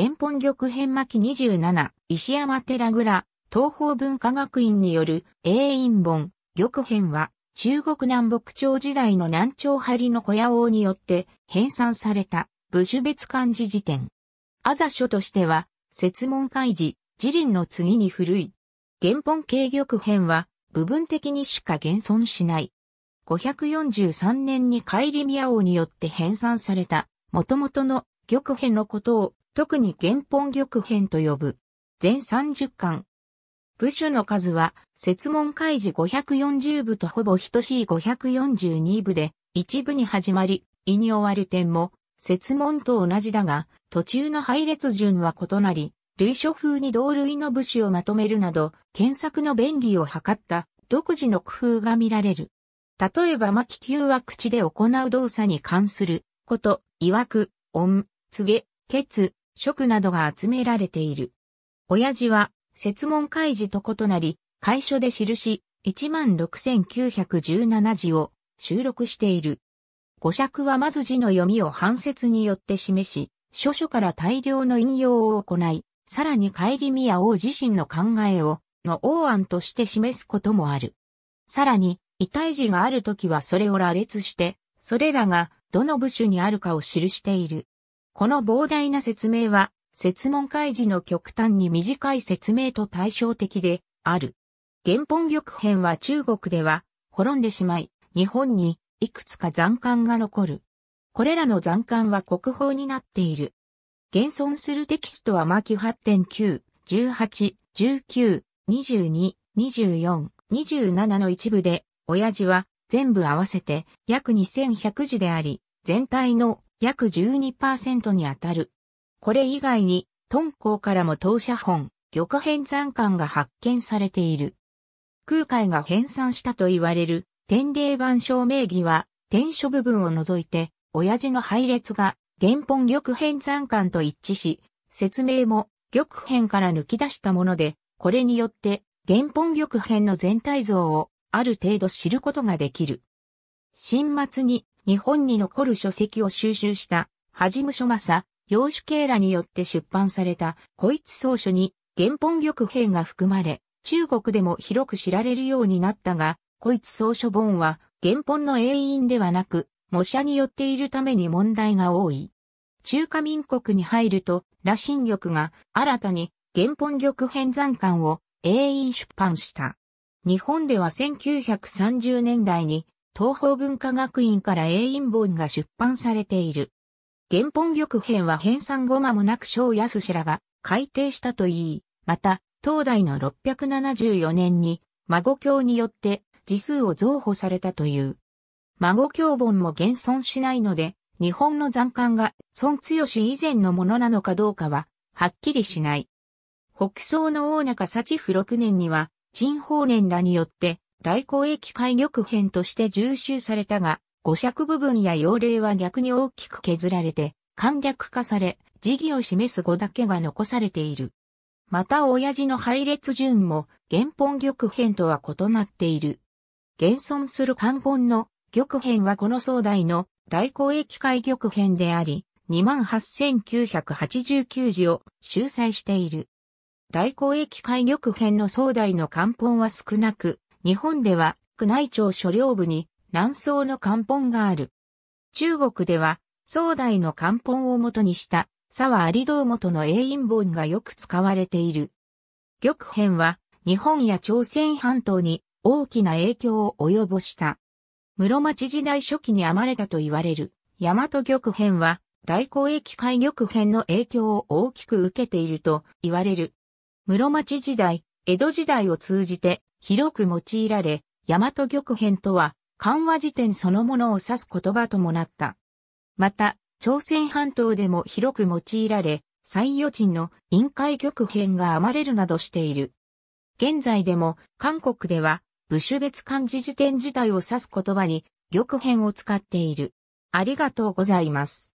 原本玉編巻27、石山寺倉、東方文化学院による永陰本、玉編は、中国南北朝時代の南朝張りの小屋王によって編纂された武種別漢字辞典。あざ書としては、説問開示、辞林の次に古い。原本形玉編は、部分的にしか現存しない。543年に帰り宮王によって編纂された、元々の玉編のことを特に原本玉編と呼ぶ。全30巻。部首の数は、説問開示540部とほぼ等しい542部で、一部に始まり、胃に終わる点も、説問と同じだが、途中の配列順は異なり、類書風に同類の部首をまとめるなど、検索の便利を図った独自の工夫が見られる。例えば巻き球は口で行う動作に関すること、曰く、音、告げ、決、食などが集められている。親父は、説問開示と異なり、会所で記し、16,917字を収録している。五尺はまず字の読みを半節によって示し、諸書から大量の引用を行い、さらに帰り宮王自身の考えを、の王案として示すこともある。さらに、遺体字がある時はそれを羅列して、それらがどの部首にあるかを記している。この膨大な説明は、説問開示の極端に短い説明と対照的である。原本玉編は中国では滅んでしまい、日本にいくつか残刊が残る。これらの残刊は国宝になっている。現存するテキストは巻8.9、18、19、22、24、27の一部で、親父は全部合わせて約2100字であり、全体の約12%に当たる。これ以外に、敦煌からも当社本、玉編残管が発見されている。空海が編纂したと言われる、天霊版証明儀は、天書部分を除いて、親父の配列が、原本玉編残管と一致し、説明も、玉編から抜き出したもので、これによって、原本玉編の全体像を、ある程度知ることができる。新末に、日本に残る書籍を収集した、はじむま正、洋酒系らによって出版された、こいつ草書に、原本玉兵が含まれ、中国でも広く知られるようになったが、こいつ草書本は、原本の永遠ではなく、模写によっているために問題が多い。中華民国に入ると、羅新玉が新たに原本玉編残刊を永遠出版した。日本では1930年代に東方文化学院から英印本が出版されている。原本玉編は編纂後間もなく小安氏らが改訂したといい、また、東大の674年に、孫教によって字数を増補されたという。孫教本も現存しないので、日本の残刊が孫強以前のものなのかどうかは、はっきりしない。北宋の大中幸府6年には、陳法年らによって、大公益会玉編として重修されたが、五尺部分や用例は逆に大きく削られて、簡略化され、辞儀を示す語だけが残されている。また親父の配列順も原本玉編とは異なっている。現存する漢本の玉編はこの壮大の大公益会玉編であり、28,989字を修載している。大公益会玉編の壮大の漢本は少なく、日本では宮内庁所領部に南宋の漢本がある。中国では、宋代の漢本を元にした沢有堂元の英印本がよく使われている。玉編は日本や朝鮮半島に大きな影響を及ぼした。室町時代初期に編まれたと言われる大和玉編は大交易会玉編の影響を大きく受けていると言われる。室町時代、江戸時代を通じて広く用いられ、大和玉編とは、緩和辞典そのものを指す言葉ともなった。また、朝鮮半島でも広く用いられ、西予人の員海玉編が編まれるなどしている。現在でも、韓国では、部首別漢字辞典自体を指す言葉に、玉編を使っている。ありがとうございます。